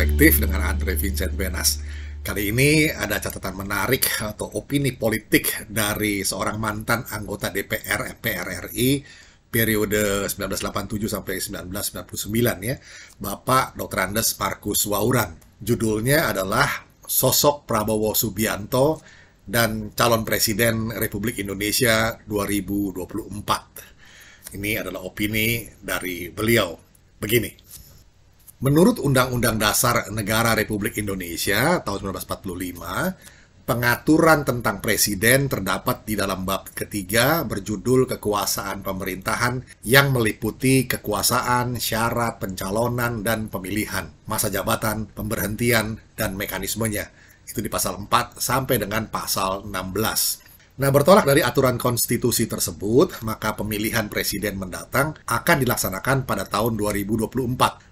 Perspektif dengan Andre Vincent Benas. Kali ini ada catatan menarik atau opini politik dari seorang mantan anggota DPR MPR RI periode 1987 sampai 1999 ya, Bapak Dr. Andes Markus Wauran. Judulnya adalah Sosok Prabowo Subianto dan Calon Presiden Republik Indonesia 2024. Ini adalah opini dari beliau. Begini. Menurut Undang-Undang Dasar Negara Republik Indonesia tahun 1945, pengaturan tentang presiden terdapat di dalam bab ketiga berjudul Kekuasaan Pemerintahan yang meliputi kekuasaan, syarat pencalonan dan pemilihan, masa jabatan, pemberhentian, dan mekanismenya. Itu di pasal 4 sampai dengan pasal 16. Nah, bertolak dari aturan konstitusi tersebut, maka pemilihan presiden mendatang akan dilaksanakan pada tahun 2024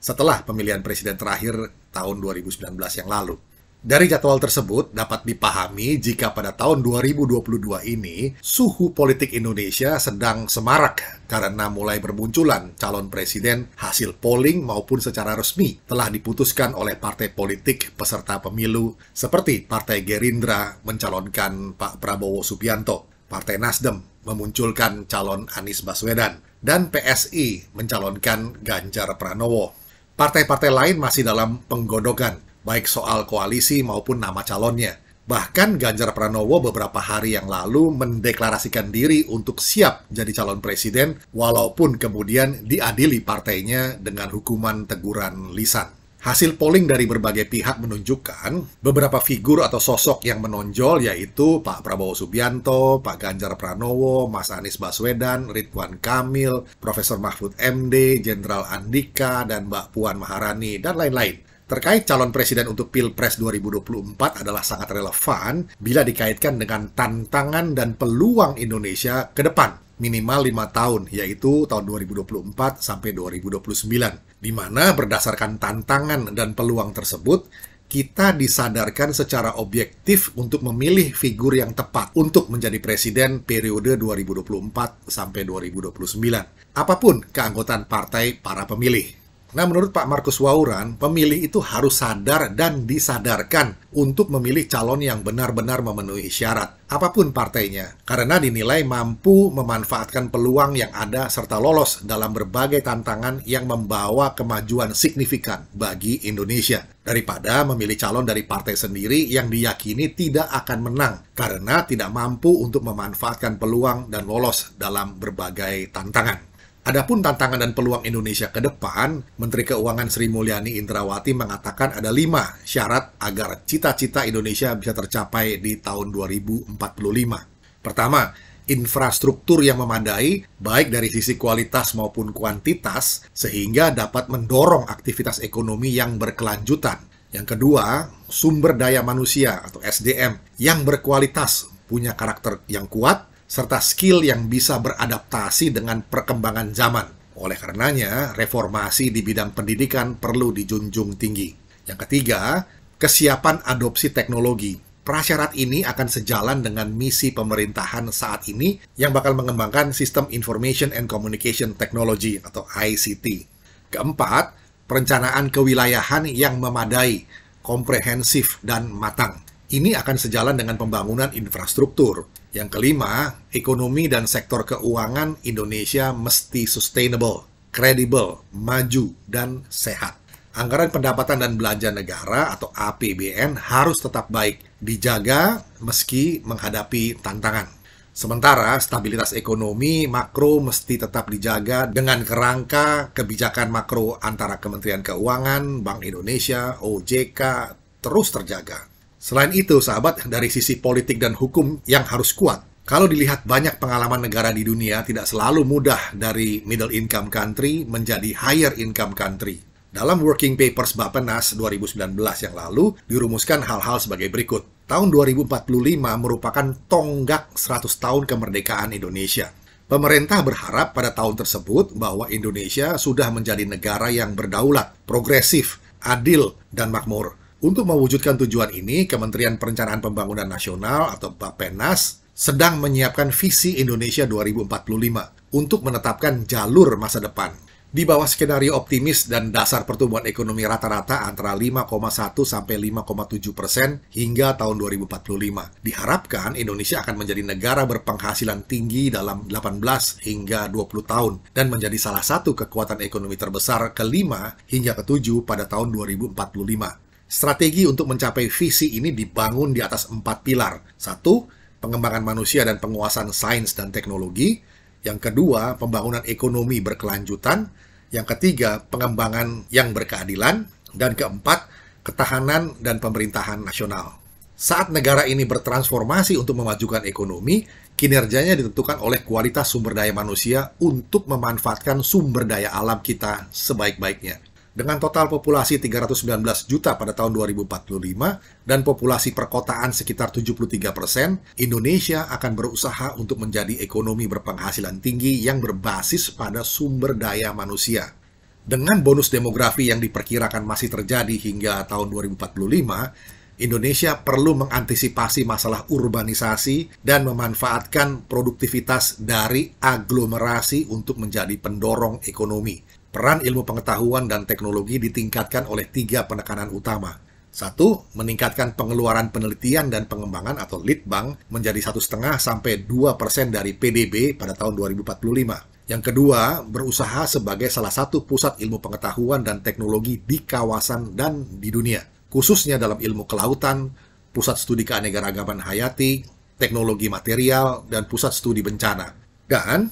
setelah pemilihan presiden terakhir tahun 2019 yang lalu. Dari jadwal tersebut dapat dipahami jika pada tahun 2022 ini suhu politik Indonesia sedang semarak karena mulai bermunculan calon presiden hasil polling maupun secara resmi telah diputuskan oleh partai politik peserta pemilu seperti Partai Gerindra mencalonkan Pak Prabowo Subianto, Partai Nasdem memunculkan calon Anies Baswedan, dan PSI mencalonkan Ganjar Pranowo. Partai-partai lain masih dalam penggodokan baik soal koalisi maupun nama calonnya. Bahkan Ganjar Pranowo beberapa hari yang lalu mendeklarasikan diri untuk siap jadi calon presiden, walaupun kemudian diadili partainya dengan hukuman teguran lisan. Hasil polling dari berbagai pihak menunjukkan beberapa figur atau sosok yang menonjol yaitu Pak Prabowo Subianto, Pak Ganjar Pranowo, Mas Anies Baswedan, Ridwan Kamil, Profesor Mahfud MD, Jenderal Andika, dan Mbak Puan Maharani, dan lain-lain terkait calon presiden untuk Pilpres 2024 adalah sangat relevan bila dikaitkan dengan tantangan dan peluang Indonesia ke depan minimal lima tahun, yaitu tahun 2024 sampai 2029. Di mana berdasarkan tantangan dan peluang tersebut, kita disadarkan secara objektif untuk memilih figur yang tepat untuk menjadi presiden periode 2024 sampai 2029. Apapun keanggotaan partai para pemilih. Nah, menurut Pak Markus Wauran, pemilih itu harus sadar dan disadarkan untuk memilih calon yang benar-benar memenuhi syarat, apapun partainya, karena dinilai mampu memanfaatkan peluang yang ada serta lolos dalam berbagai tantangan yang membawa kemajuan signifikan bagi Indonesia, daripada memilih calon dari partai sendiri yang diyakini tidak akan menang karena tidak mampu untuk memanfaatkan peluang dan lolos dalam berbagai tantangan. Adapun tantangan dan peluang Indonesia ke depan, Menteri Keuangan Sri Mulyani Indrawati mengatakan ada lima syarat agar cita-cita Indonesia bisa tercapai di tahun 2045. Pertama, infrastruktur yang memadai, baik dari sisi kualitas maupun kuantitas, sehingga dapat mendorong aktivitas ekonomi yang berkelanjutan. Yang kedua, sumber daya manusia atau SDM yang berkualitas, punya karakter yang kuat, serta skill yang bisa beradaptasi dengan perkembangan zaman. Oleh karenanya, reformasi di bidang pendidikan perlu dijunjung tinggi. Yang ketiga, kesiapan adopsi teknologi. Prasyarat ini akan sejalan dengan misi pemerintahan saat ini yang bakal mengembangkan sistem Information and Communication Technology atau ICT. Keempat, perencanaan kewilayahan yang memadai, komprehensif, dan matang. Ini akan sejalan dengan pembangunan infrastruktur. Yang kelima, ekonomi dan sektor keuangan Indonesia mesti sustainable, kredibel, maju, dan sehat. Anggaran pendapatan dan belanja negara atau APBN harus tetap baik, dijaga meski menghadapi tantangan. Sementara stabilitas ekonomi makro mesti tetap dijaga dengan kerangka kebijakan makro antara Kementerian Keuangan, Bank Indonesia, OJK terus terjaga. Selain itu, sahabat, dari sisi politik dan hukum yang harus kuat, kalau dilihat banyak pengalaman negara di dunia, tidak selalu mudah dari middle income country menjadi higher income country. Dalam working papers Bapenas 2019 yang lalu, dirumuskan hal-hal sebagai berikut. Tahun 2045 merupakan tonggak 100 tahun kemerdekaan Indonesia. Pemerintah berharap pada tahun tersebut bahwa Indonesia sudah menjadi negara yang berdaulat, progresif, adil, dan makmur. Untuk mewujudkan tujuan ini, Kementerian Perencanaan Pembangunan Nasional atau Bappenas sedang menyiapkan visi Indonesia 2045 untuk menetapkan jalur masa depan. Di bawah skenario optimis dan dasar pertumbuhan ekonomi rata-rata antara 5,1 sampai 5,7 persen hingga tahun 2045, diharapkan Indonesia akan menjadi negara berpenghasilan tinggi dalam 18 hingga 20 tahun dan menjadi salah satu kekuatan ekonomi terbesar kelima hingga ketujuh pada tahun 2045. Strategi untuk mencapai visi ini dibangun di atas empat pilar. Satu, pengembangan manusia dan penguasaan sains dan teknologi. Yang kedua, pembangunan ekonomi berkelanjutan. Yang ketiga, pengembangan yang berkeadilan. Dan keempat, ketahanan dan pemerintahan nasional. Saat negara ini bertransformasi untuk memajukan ekonomi, kinerjanya ditentukan oleh kualitas sumber daya manusia untuk memanfaatkan sumber daya alam kita sebaik-baiknya. Dengan total populasi 319 juta pada tahun 2045 dan populasi perkotaan sekitar 73 persen, Indonesia akan berusaha untuk menjadi ekonomi berpenghasilan tinggi yang berbasis pada sumber daya manusia. Dengan bonus demografi yang diperkirakan masih terjadi hingga tahun 2045, Indonesia perlu mengantisipasi masalah urbanisasi dan memanfaatkan produktivitas dari aglomerasi untuk menjadi pendorong ekonomi. Peran ilmu pengetahuan dan teknologi ditingkatkan oleh tiga penekanan utama. Satu, meningkatkan pengeluaran penelitian dan pengembangan atau litbang menjadi satu setengah sampai 2 persen dari PDB pada tahun 2045. Yang kedua, berusaha sebagai salah satu pusat ilmu pengetahuan dan teknologi di kawasan dan di dunia, khususnya dalam ilmu kelautan, pusat studi keanegaragaman hayati, teknologi material, dan pusat studi bencana. Dan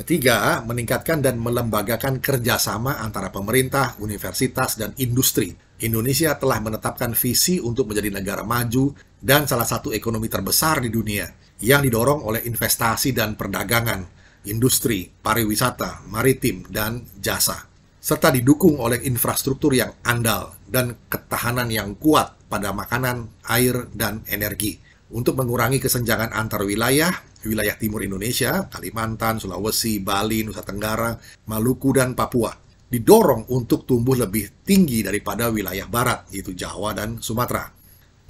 Ketiga, meningkatkan dan melembagakan kerjasama antara pemerintah, universitas, dan industri. Indonesia telah menetapkan visi untuk menjadi negara maju dan salah satu ekonomi terbesar di dunia yang didorong oleh investasi dan perdagangan, industri, pariwisata, maritim, dan jasa. Serta didukung oleh infrastruktur yang andal dan ketahanan yang kuat pada makanan, air, dan energi untuk mengurangi kesenjangan antar wilayah wilayah timur Indonesia, Kalimantan, Sulawesi, Bali, Nusa Tenggara, Maluku, dan Papua, didorong untuk tumbuh lebih tinggi daripada wilayah barat, yaitu Jawa dan Sumatera.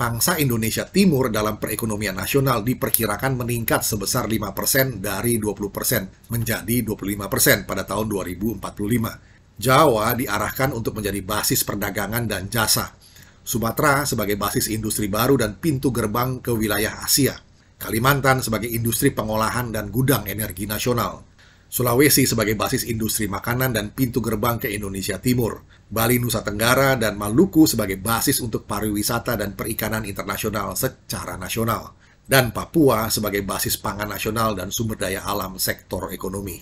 Pangsa Indonesia Timur dalam perekonomian nasional diperkirakan meningkat sebesar 5% dari 20% menjadi 25% pada tahun 2045. Jawa diarahkan untuk menjadi basis perdagangan dan jasa. Sumatera sebagai basis industri baru dan pintu gerbang ke wilayah Asia. Kalimantan sebagai industri pengolahan dan gudang energi nasional, Sulawesi sebagai basis industri makanan dan pintu gerbang ke Indonesia Timur, Bali Nusa Tenggara dan Maluku sebagai basis untuk pariwisata dan perikanan internasional secara nasional, dan Papua sebagai basis pangan nasional dan sumber daya alam sektor ekonomi.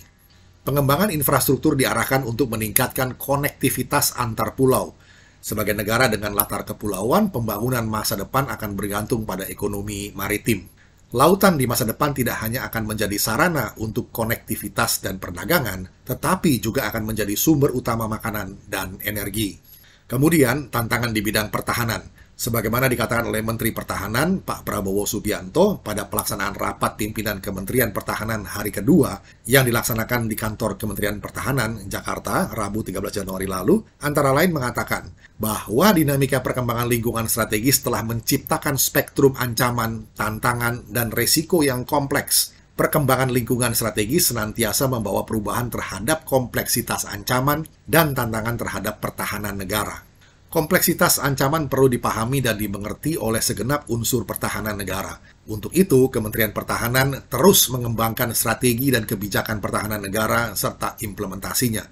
Pengembangan infrastruktur diarahkan untuk meningkatkan konektivitas antar pulau. Sebagai negara dengan latar kepulauan, pembangunan masa depan akan bergantung pada ekonomi maritim. Lautan di masa depan tidak hanya akan menjadi sarana untuk konektivitas dan perdagangan, tetapi juga akan menjadi sumber utama makanan dan energi. Kemudian, tantangan di bidang pertahanan sebagaimana dikatakan oleh Menteri Pertahanan Pak Prabowo Subianto pada pelaksanaan rapat pimpinan Kementerian Pertahanan hari kedua yang dilaksanakan di kantor Kementerian Pertahanan Jakarta Rabu 13 Januari lalu antara lain mengatakan bahwa dinamika perkembangan lingkungan strategis telah menciptakan spektrum ancaman, tantangan, dan resiko yang kompleks perkembangan lingkungan strategis senantiasa membawa perubahan terhadap kompleksitas ancaman dan tantangan terhadap pertahanan negara. Kompleksitas ancaman perlu dipahami dan dimengerti oleh segenap unsur pertahanan negara. Untuk itu, Kementerian Pertahanan terus mengembangkan strategi dan kebijakan pertahanan negara serta implementasinya.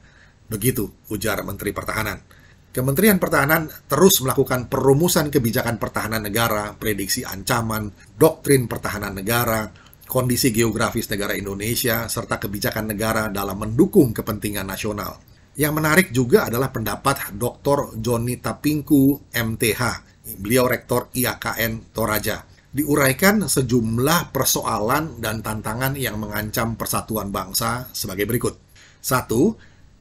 Begitu ujar Menteri Pertahanan. Kementerian Pertahanan terus melakukan perumusan kebijakan pertahanan negara, prediksi ancaman, doktrin pertahanan negara, kondisi geografis negara Indonesia, serta kebijakan negara dalam mendukung kepentingan nasional. Yang menarik juga adalah pendapat Dr. Joni Tapingku, MTH, beliau Rektor IAKN Toraja. Diuraikan sejumlah persoalan dan tantangan yang mengancam persatuan bangsa sebagai berikut. Satu,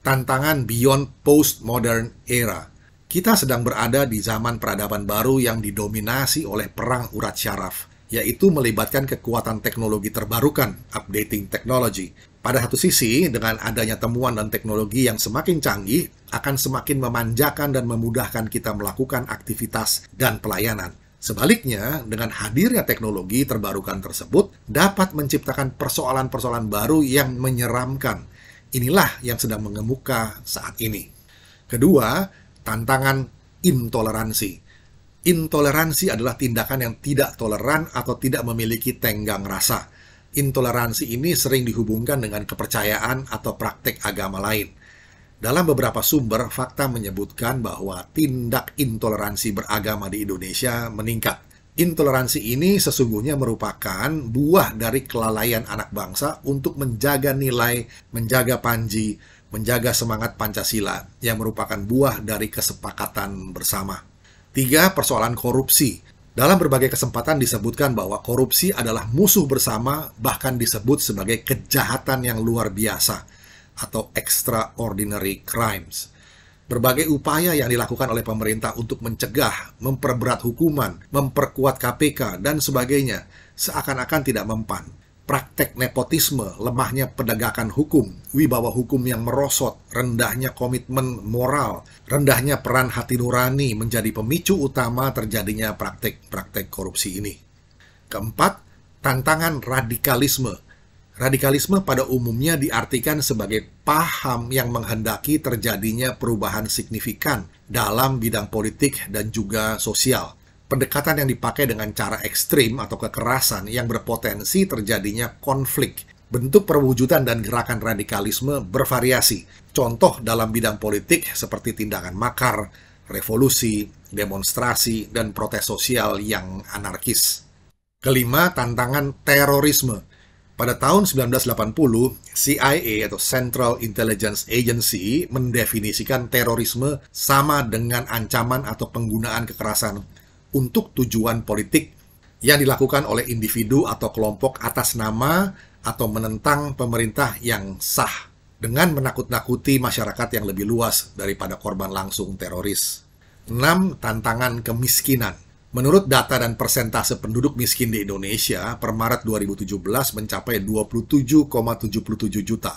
Tantangan beyond postmodern era. Kita sedang berada di zaman peradaban baru yang didominasi oleh perang urat syaraf, yaitu melibatkan kekuatan teknologi terbarukan, updating technology, pada satu sisi, dengan adanya temuan dan teknologi yang semakin canggih, akan semakin memanjakan dan memudahkan kita melakukan aktivitas dan pelayanan. Sebaliknya, dengan hadirnya teknologi terbarukan tersebut dapat menciptakan persoalan-persoalan baru yang menyeramkan. Inilah yang sedang mengemuka saat ini. Kedua, tantangan intoleransi. Intoleransi adalah tindakan yang tidak toleran atau tidak memiliki tenggang rasa intoleransi ini sering dihubungkan dengan kepercayaan atau praktek agama lain. Dalam beberapa sumber, fakta menyebutkan bahwa tindak intoleransi beragama di Indonesia meningkat. Intoleransi ini sesungguhnya merupakan buah dari kelalaian anak bangsa untuk menjaga nilai, menjaga panji, menjaga semangat Pancasila yang merupakan buah dari kesepakatan bersama. Tiga, persoalan korupsi. Dalam berbagai kesempatan disebutkan bahwa korupsi adalah musuh bersama, bahkan disebut sebagai kejahatan yang luar biasa atau extraordinary crimes. Berbagai upaya yang dilakukan oleh pemerintah untuk mencegah, memperberat hukuman, memperkuat KPK, dan sebagainya seakan-akan tidak mempan praktek nepotisme, lemahnya penegakan hukum, wibawa hukum yang merosot, rendahnya komitmen moral, rendahnya peran hati nurani menjadi pemicu utama terjadinya praktek-praktek korupsi ini. Keempat, tantangan radikalisme. Radikalisme pada umumnya diartikan sebagai paham yang menghendaki terjadinya perubahan signifikan dalam bidang politik dan juga sosial pendekatan yang dipakai dengan cara ekstrim atau kekerasan yang berpotensi terjadinya konflik. Bentuk perwujudan dan gerakan radikalisme bervariasi. Contoh dalam bidang politik seperti tindakan makar, revolusi, demonstrasi, dan protes sosial yang anarkis. Kelima, tantangan terorisme. Pada tahun 1980, CIA atau Central Intelligence Agency mendefinisikan terorisme sama dengan ancaman atau penggunaan kekerasan untuk tujuan politik yang dilakukan oleh individu atau kelompok atas nama atau menentang pemerintah yang sah dengan menakut-nakuti masyarakat yang lebih luas daripada korban langsung teroris. 6. Tantangan kemiskinan. Menurut data dan persentase penduduk miskin di Indonesia, per Maret 2017 mencapai 27,77 juta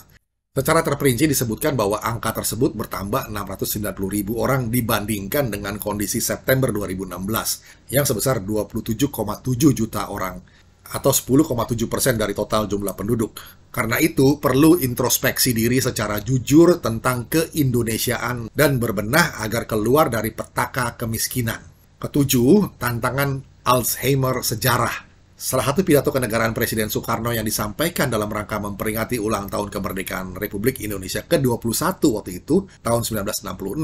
Secara terperinci disebutkan bahwa angka tersebut bertambah 690 ribu orang dibandingkan dengan kondisi September 2016 yang sebesar 27,7 juta orang atau 10,7 persen dari total jumlah penduduk. Karena itu, perlu introspeksi diri secara jujur tentang keindonesiaan dan berbenah agar keluar dari petaka kemiskinan. Ketujuh, tantangan Alzheimer sejarah Salah satu pidato kenegaraan Presiden Soekarno yang disampaikan dalam rangka memperingati ulang tahun kemerdekaan Republik Indonesia ke-21 waktu itu, tahun 1966,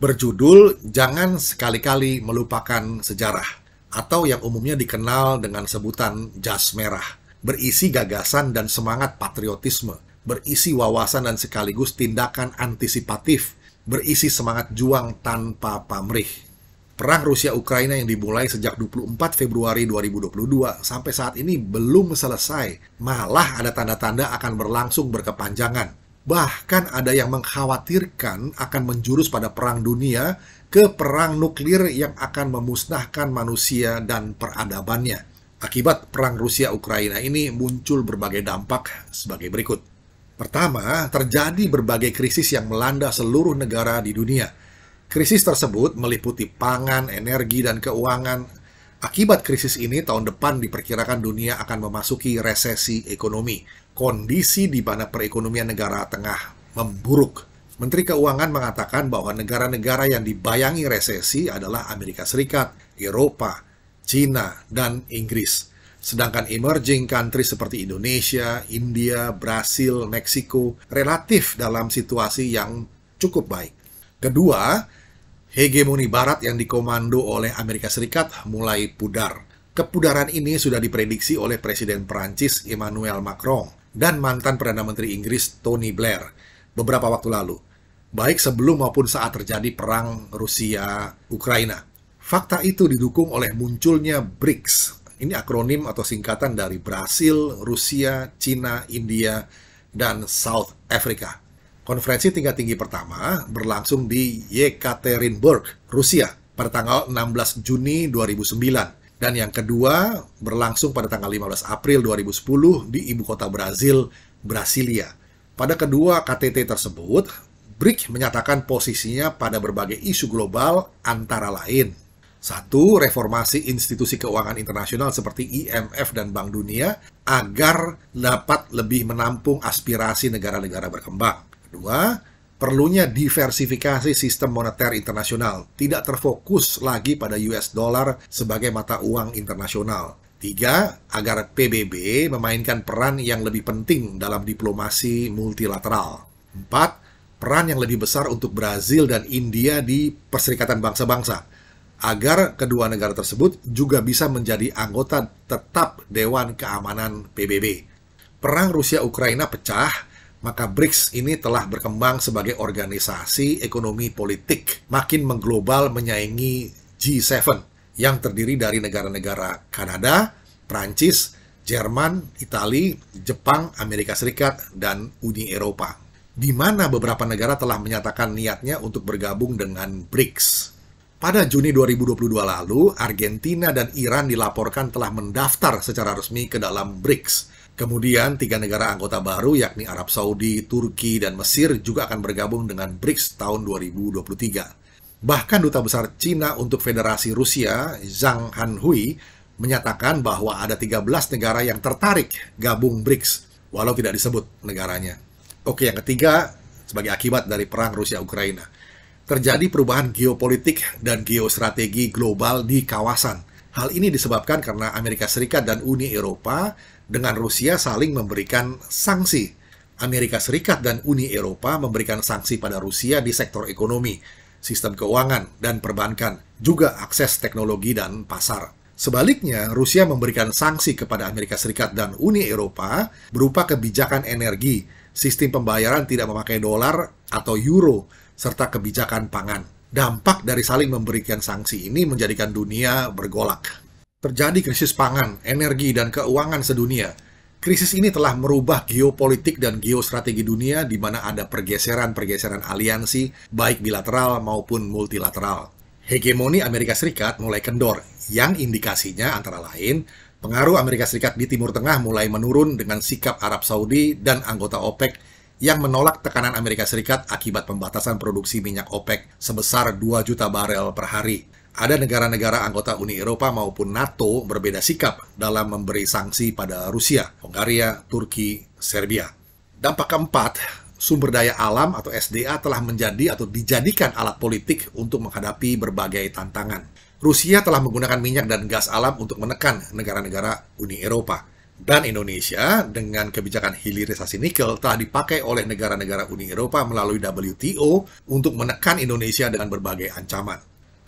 berjudul Jangan Sekali-kali Melupakan Sejarah, atau yang umumnya dikenal dengan sebutan Jas Merah, berisi gagasan dan semangat patriotisme, berisi wawasan dan sekaligus tindakan antisipatif, berisi semangat juang tanpa pamrih. Perang Rusia-Ukraina yang dimulai sejak 24 Februari 2022 sampai saat ini belum selesai, malah ada tanda-tanda akan berlangsung berkepanjangan. Bahkan ada yang mengkhawatirkan akan menjurus pada perang dunia ke perang nuklir yang akan memusnahkan manusia dan peradabannya. Akibat perang Rusia-Ukraina ini muncul berbagai dampak sebagai berikut. Pertama, terjadi berbagai krisis yang melanda seluruh negara di dunia Krisis tersebut meliputi pangan, energi, dan keuangan. Akibat krisis ini, tahun depan diperkirakan dunia akan memasuki resesi ekonomi, kondisi di mana perekonomian negara tengah memburuk. Menteri Keuangan mengatakan bahwa negara-negara yang dibayangi resesi adalah Amerika Serikat, Eropa, Cina, dan Inggris. Sedangkan emerging country seperti Indonesia, India, Brasil, Meksiko relatif dalam situasi yang cukup baik. Kedua, Hegemoni Barat yang dikomando oleh Amerika Serikat mulai pudar. Kepudaran ini sudah diprediksi oleh Presiden Perancis Emmanuel Macron dan mantan Perdana Menteri Inggris Tony Blair beberapa waktu lalu, baik sebelum maupun saat terjadi perang Rusia-Ukraina. Fakta itu didukung oleh munculnya BRICS. Ini akronim atau singkatan dari Brasil, Rusia, Cina, India, dan South Africa. Konferensi tingkat tinggi pertama berlangsung di Yekaterinburg, Rusia pada tanggal 16 Juni 2009 dan yang kedua berlangsung pada tanggal 15 April 2010 di ibu kota Brazil, Brasilia. Pada kedua KTT tersebut, BRIC menyatakan posisinya pada berbagai isu global antara lain satu, reformasi institusi keuangan internasional seperti IMF dan Bank Dunia agar dapat lebih menampung aspirasi negara-negara berkembang. Kedua, perlunya diversifikasi sistem moneter internasional, tidak terfokus lagi pada US dollar sebagai mata uang internasional. Tiga, agar PBB memainkan peran yang lebih penting dalam diplomasi multilateral. Empat, peran yang lebih besar untuk Brazil dan India di Perserikatan Bangsa-Bangsa, agar kedua negara tersebut juga bisa menjadi anggota tetap Dewan Keamanan PBB. Perang Rusia-Ukraina pecah maka BRICS ini telah berkembang sebagai organisasi ekonomi politik, makin mengglobal menyaingi G7 yang terdiri dari negara-negara Kanada, Prancis, Jerman, Itali, Jepang, Amerika Serikat, dan Uni Eropa, di mana beberapa negara telah menyatakan niatnya untuk bergabung dengan BRICS. Pada Juni 2022 lalu, Argentina dan Iran dilaporkan telah mendaftar secara resmi ke dalam BRICS, Kemudian, tiga negara anggota baru yakni Arab Saudi, Turki, dan Mesir juga akan bergabung dengan BRICS tahun 2023. Bahkan Duta Besar Cina untuk Federasi Rusia, Zhang Hanhui, menyatakan bahwa ada 13 negara yang tertarik gabung BRICS, walau tidak disebut negaranya. Oke, yang ketiga, sebagai akibat dari perang Rusia-Ukraina. Terjadi perubahan geopolitik dan geostrategi global di kawasan. Hal ini disebabkan karena Amerika Serikat dan Uni Eropa dengan Rusia saling memberikan sanksi. Amerika Serikat dan Uni Eropa memberikan sanksi pada Rusia di sektor ekonomi, sistem keuangan, dan perbankan, juga akses teknologi dan pasar. Sebaliknya, Rusia memberikan sanksi kepada Amerika Serikat dan Uni Eropa berupa kebijakan energi, sistem pembayaran tidak memakai dolar atau euro, serta kebijakan pangan. Dampak dari saling memberikan sanksi ini menjadikan dunia bergolak terjadi krisis pangan, energi, dan keuangan sedunia. Krisis ini telah merubah geopolitik dan geostrategi dunia di mana ada pergeseran-pergeseran aliansi baik bilateral maupun multilateral. Hegemoni Amerika Serikat mulai kendor, yang indikasinya antara lain pengaruh Amerika Serikat di Timur Tengah mulai menurun dengan sikap Arab Saudi dan anggota OPEC yang menolak tekanan Amerika Serikat akibat pembatasan produksi minyak OPEC sebesar 2 juta barel per hari ada negara-negara anggota Uni Eropa maupun NATO berbeda sikap dalam memberi sanksi pada Rusia, Hungaria, Turki, Serbia. Dampak keempat, sumber daya alam atau SDA telah menjadi atau dijadikan alat politik untuk menghadapi berbagai tantangan. Rusia telah menggunakan minyak dan gas alam untuk menekan negara-negara Uni Eropa. Dan Indonesia dengan kebijakan hilirisasi nikel telah dipakai oleh negara-negara Uni Eropa melalui WTO untuk menekan Indonesia dengan berbagai ancaman.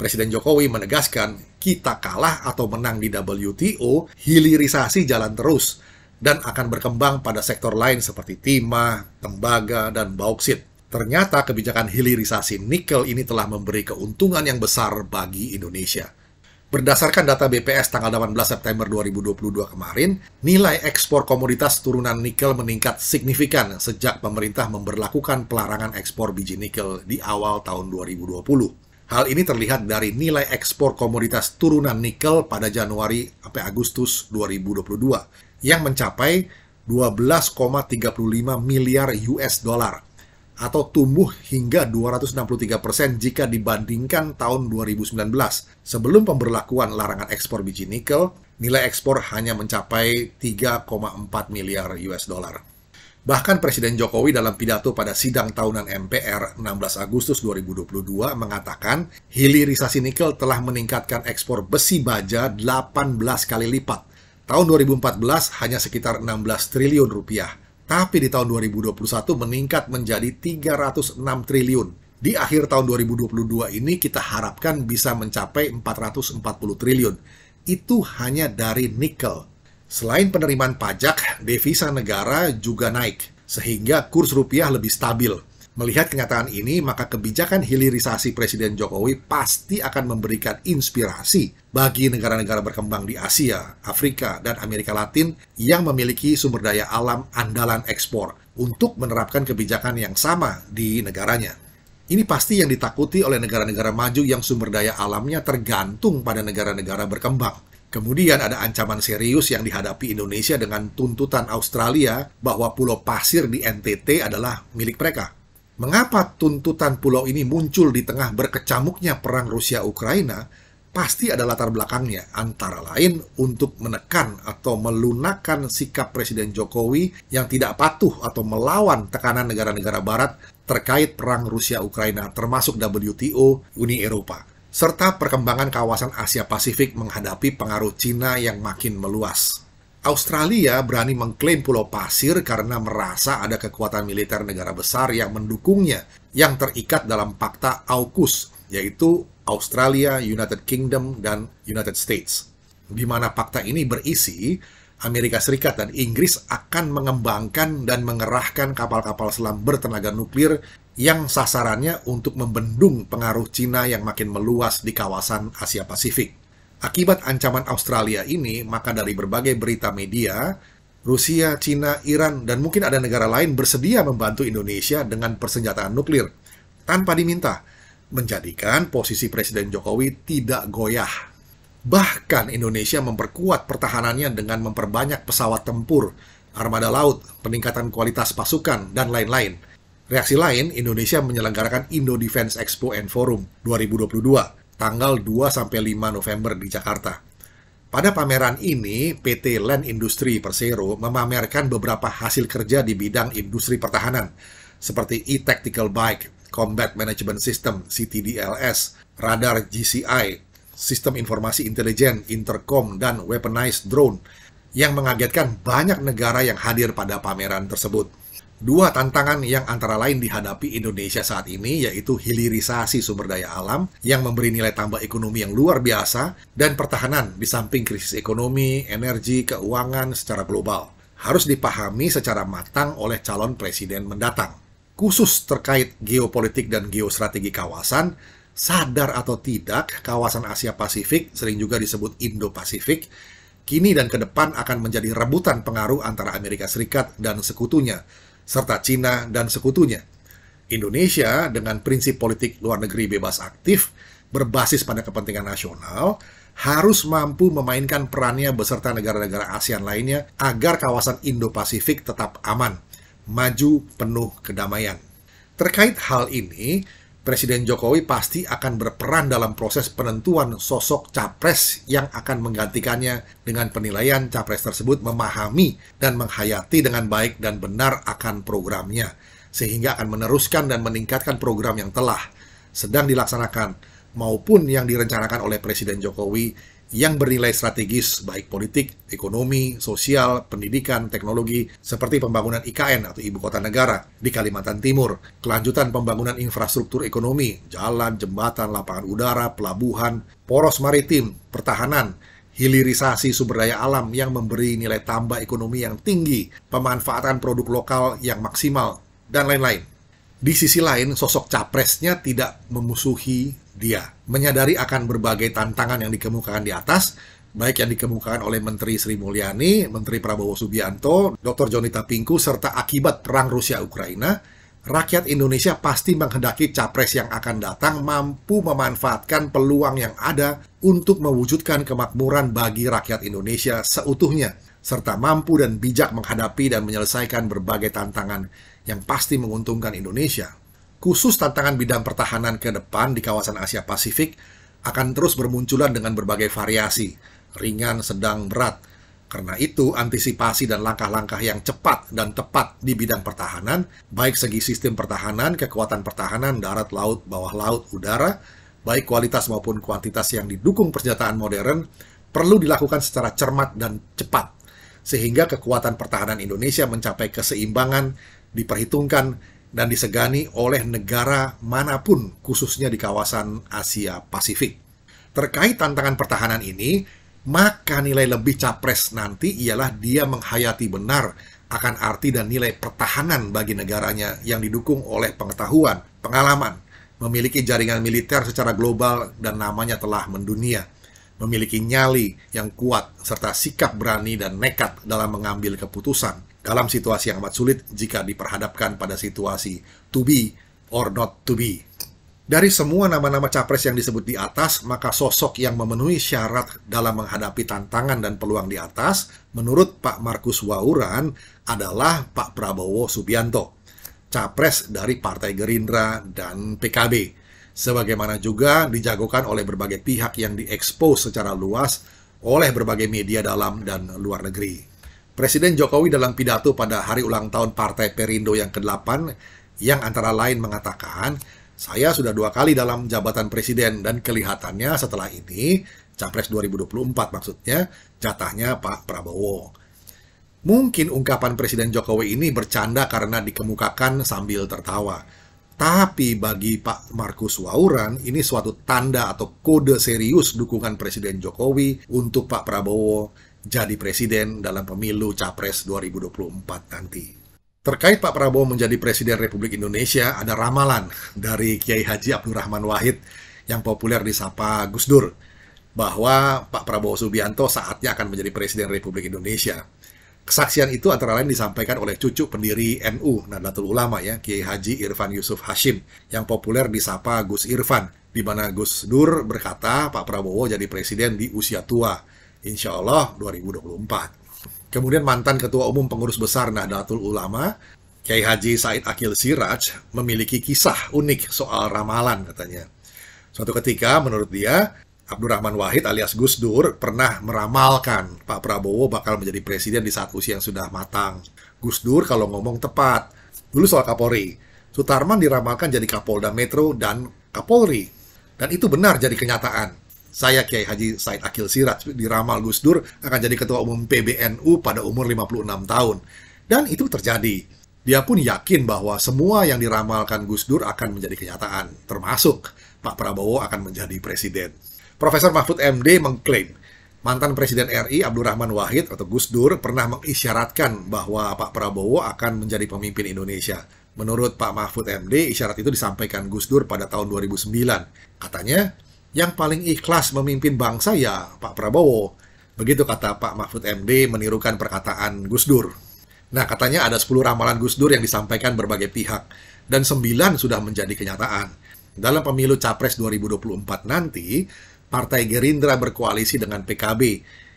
Presiden Jokowi menegaskan, kita kalah atau menang di WTO, hilirisasi jalan terus dan akan berkembang pada sektor lain seperti timah, tembaga, dan bauksit. Ternyata kebijakan hilirisasi nikel ini telah memberi keuntungan yang besar bagi Indonesia. Berdasarkan data BPS tanggal 18 September 2022 kemarin, nilai ekspor komoditas turunan nikel meningkat signifikan sejak pemerintah memberlakukan pelarangan ekspor biji nikel di awal tahun 2020. Hal ini terlihat dari nilai ekspor komoditas turunan nikel pada Januari sampai Agustus 2022 yang mencapai 12,35 miliar US dollar atau tumbuh hingga 263% jika dibandingkan tahun 2019. Sebelum pemberlakuan larangan ekspor biji nikel, nilai ekspor hanya mencapai 3,4 miliar US dollar. Bahkan Presiden Jokowi dalam pidato pada sidang tahunan MPR 16 Agustus 2022 mengatakan hilirisasi nikel telah meningkatkan ekspor besi baja 18 kali lipat. Tahun 2014 hanya sekitar 16 triliun rupiah, tapi di tahun 2021 meningkat menjadi 306 triliun di akhir tahun 2022 ini kita harapkan bisa mencapai 440 triliun. Itu hanya dari nikel. Selain penerimaan pajak, devisa negara juga naik, sehingga kurs rupiah lebih stabil. Melihat kenyataan ini, maka kebijakan hilirisasi Presiden Jokowi pasti akan memberikan inspirasi bagi negara-negara berkembang di Asia, Afrika, dan Amerika Latin yang memiliki sumber daya alam andalan ekspor untuk menerapkan kebijakan yang sama di negaranya. Ini pasti yang ditakuti oleh negara-negara maju yang sumber daya alamnya tergantung pada negara-negara berkembang Kemudian ada ancaman serius yang dihadapi Indonesia dengan tuntutan Australia bahwa pulau pasir di NTT adalah milik mereka. Mengapa tuntutan pulau ini muncul di tengah berkecamuknya perang Rusia-Ukraina pasti ada latar belakangnya, antara lain untuk menekan atau melunakkan sikap Presiden Jokowi yang tidak patuh atau melawan tekanan negara-negara barat terkait perang Rusia-Ukraina termasuk WTO Uni Eropa serta perkembangan kawasan Asia Pasifik menghadapi pengaruh Cina yang makin meluas. Australia berani mengklaim Pulau Pasir karena merasa ada kekuatan militer negara besar yang mendukungnya, yang terikat dalam fakta AUKUS, yaitu Australia, United Kingdom, dan United States. Di mana fakta ini berisi, Amerika Serikat dan Inggris akan mengembangkan dan mengerahkan kapal-kapal selam bertenaga nuklir yang sasarannya untuk membendung pengaruh Cina yang makin meluas di kawasan Asia Pasifik. Akibat ancaman Australia ini, maka dari berbagai berita media, Rusia, Cina, Iran, dan mungkin ada negara lain bersedia membantu Indonesia dengan persenjataan nuklir tanpa diminta, menjadikan posisi Presiden Jokowi tidak goyah. Bahkan Indonesia memperkuat pertahanannya dengan memperbanyak pesawat tempur, armada laut, peningkatan kualitas pasukan, dan lain-lain – Reaksi lain, Indonesia menyelenggarakan Indo Defense Expo and Forum 2022 tanggal 2 5 November di Jakarta. Pada pameran ini, PT Land Industri Persero memamerkan beberapa hasil kerja di bidang industri pertahanan seperti e-tactical bike, combat management system (CTDLS), radar GCI, sistem informasi intelijen, intercom, dan weaponized drone yang mengagetkan banyak negara yang hadir pada pameran tersebut. Dua tantangan yang antara lain dihadapi Indonesia saat ini yaitu hilirisasi sumber daya alam yang memberi nilai tambah ekonomi yang luar biasa dan pertahanan di samping krisis ekonomi, energi, keuangan secara global. Harus dipahami secara matang oleh calon presiden mendatang. Khusus terkait geopolitik dan geostrategi kawasan, sadar atau tidak, kawasan Asia Pasifik sering juga disebut Indo-Pasifik kini dan ke depan akan menjadi rebutan pengaruh antara Amerika Serikat dan sekutunya serta Cina dan sekutunya. Indonesia dengan prinsip politik luar negeri bebas aktif berbasis pada kepentingan nasional harus mampu memainkan perannya beserta negara-negara ASEAN lainnya agar kawasan Indo-Pasifik tetap aman, maju penuh kedamaian. Terkait hal ini, Presiden Jokowi pasti akan berperan dalam proses penentuan sosok capres yang akan menggantikannya dengan penilaian capres tersebut memahami dan menghayati dengan baik dan benar akan programnya, sehingga akan meneruskan dan meningkatkan program yang telah sedang dilaksanakan maupun yang direncanakan oleh Presiden Jokowi yang bernilai strategis baik politik, ekonomi, sosial, pendidikan, teknologi seperti pembangunan IKN atau ibu kota negara di Kalimantan Timur, kelanjutan pembangunan infrastruktur ekonomi, jalan, jembatan, lapangan udara, pelabuhan, poros maritim, pertahanan, hilirisasi sumber daya alam yang memberi nilai tambah ekonomi yang tinggi, pemanfaatan produk lokal yang maksimal, dan lain-lain. Di sisi lain, sosok capresnya tidak memusuhi dia menyadari akan berbagai tantangan yang dikemukakan di atas baik yang dikemukakan oleh Menteri Sri Mulyani, Menteri Prabowo Subianto, Dr. Jonita Pinku serta akibat perang Rusia-Ukraina, rakyat Indonesia pasti menghendaki capres yang akan datang mampu memanfaatkan peluang yang ada untuk mewujudkan kemakmuran bagi rakyat Indonesia seutuhnya, serta mampu dan bijak menghadapi dan menyelesaikan berbagai tantangan yang pasti menguntungkan Indonesia khusus tantangan bidang pertahanan ke depan di kawasan Asia Pasifik akan terus bermunculan dengan berbagai variasi, ringan, sedang, berat. Karena itu, antisipasi dan langkah-langkah yang cepat dan tepat di bidang pertahanan, baik segi sistem pertahanan, kekuatan pertahanan, darat, laut, bawah laut, udara, baik kualitas maupun kuantitas yang didukung persenjataan modern, perlu dilakukan secara cermat dan cepat, sehingga kekuatan pertahanan Indonesia mencapai keseimbangan, diperhitungkan, dan disegani oleh negara manapun, khususnya di kawasan Asia Pasifik. Terkait tantangan pertahanan ini, maka nilai lebih capres nanti ialah dia menghayati benar akan arti dan nilai pertahanan bagi negaranya yang didukung oleh pengetahuan, pengalaman, memiliki jaringan militer secara global dan namanya telah mendunia, memiliki nyali yang kuat serta sikap berani dan nekat dalam mengambil keputusan dalam situasi yang amat sulit jika diperhadapkan pada situasi to be or not to be. Dari semua nama-nama capres yang disebut di atas, maka sosok yang memenuhi syarat dalam menghadapi tantangan dan peluang di atas, menurut Pak Markus Wauran, adalah Pak Prabowo Subianto, capres dari Partai Gerindra dan PKB. Sebagaimana juga dijagokan oleh berbagai pihak yang diekspos secara luas oleh berbagai media dalam dan luar negeri. Presiden Jokowi dalam pidato pada hari ulang tahun Partai Perindo yang ke-8 yang antara lain mengatakan, saya sudah dua kali dalam jabatan presiden dan kelihatannya setelah ini, Capres 2024 maksudnya, jatahnya Pak Prabowo. Mungkin ungkapan Presiden Jokowi ini bercanda karena dikemukakan sambil tertawa. Tapi bagi Pak Markus Wauran, ini suatu tanda atau kode serius dukungan Presiden Jokowi untuk Pak Prabowo jadi presiden dalam pemilu Capres 2024 nanti. Terkait Pak Prabowo menjadi Presiden Republik Indonesia, ada ramalan dari Kiai Haji Abdul Rahman Wahid yang populer disapa Gus Dur, bahwa Pak Prabowo Subianto saatnya akan menjadi Presiden Republik Indonesia. Kesaksian itu antara lain disampaikan oleh cucu pendiri NU, Nahdlatul Ulama ya, Kiai Haji Irfan Yusuf Hashim, yang populer disapa Gus Irfan, di mana Gus Dur berkata Pak Prabowo jadi presiden di usia tua insya Allah 2024. Kemudian mantan Ketua Umum Pengurus Besar Nahdlatul Ulama, Kiai Haji Said Akil Siraj, memiliki kisah unik soal ramalan katanya. Suatu ketika, menurut dia, Abdurrahman Wahid alias Gus Dur pernah meramalkan Pak Prabowo bakal menjadi presiden di saat usia yang sudah matang. Gus Dur kalau ngomong tepat. Dulu soal Kapolri, Sutarman diramalkan jadi Kapolda Metro dan Kapolri. Dan itu benar jadi kenyataan. Saya Kiai Haji Said Akil Sirat diramal Gus Dur akan jadi ketua umum PBNU pada umur 56 tahun. Dan itu terjadi. Dia pun yakin bahwa semua yang diramalkan Gus Dur akan menjadi kenyataan, termasuk Pak Prabowo akan menjadi presiden. Profesor Mahfud MD mengklaim mantan Presiden RI Abdurrahman Wahid atau Gus Dur pernah mengisyaratkan bahwa Pak Prabowo akan menjadi pemimpin Indonesia. Menurut Pak Mahfud MD, isyarat itu disampaikan Gus Dur pada tahun 2009. Katanya, yang paling ikhlas memimpin bangsa ya Pak Prabowo. Begitu kata Pak Mahfud MD menirukan perkataan Gus Dur. Nah, katanya ada 10 ramalan Gus Dur yang disampaikan berbagai pihak dan 9 sudah menjadi kenyataan. Dalam pemilu Capres 2024 nanti, Partai Gerindra berkoalisi dengan PKB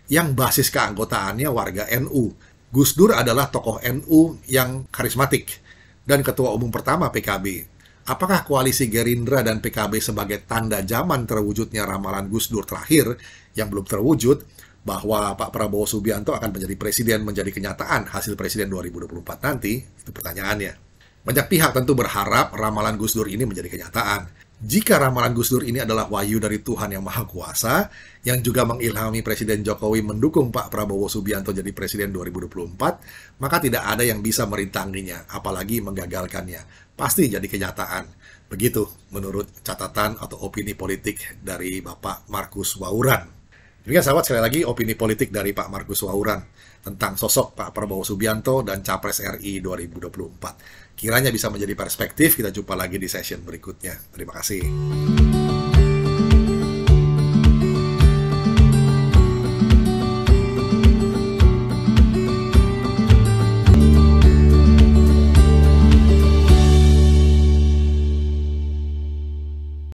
yang basis keanggotaannya warga NU. Gus Dur adalah tokoh NU yang karismatik dan ketua umum pertama PKB. Apakah koalisi Gerindra dan PKB sebagai tanda zaman terwujudnya ramalan Gus Dur terakhir yang belum terwujud bahwa Pak Prabowo Subianto akan menjadi presiden menjadi kenyataan hasil presiden 2024 nanti? Itu pertanyaannya. Banyak pihak tentu berharap ramalan Gus Dur ini menjadi kenyataan. Jika ramalan Gus Dur ini adalah wahyu dari Tuhan yang Maha Kuasa, yang juga mengilhami Presiden Jokowi mendukung Pak Prabowo Subianto jadi Presiden 2024, maka tidak ada yang bisa merintanginya, apalagi menggagalkannya pasti jadi kenyataan. Begitu menurut catatan atau opini politik dari Bapak Markus Wauran. Demikian sahabat sekali lagi opini politik dari Pak Markus Wauran tentang sosok Pak Prabowo Subianto dan Capres RI 2024. Kiranya bisa menjadi perspektif, kita jumpa lagi di session berikutnya. Terima kasih.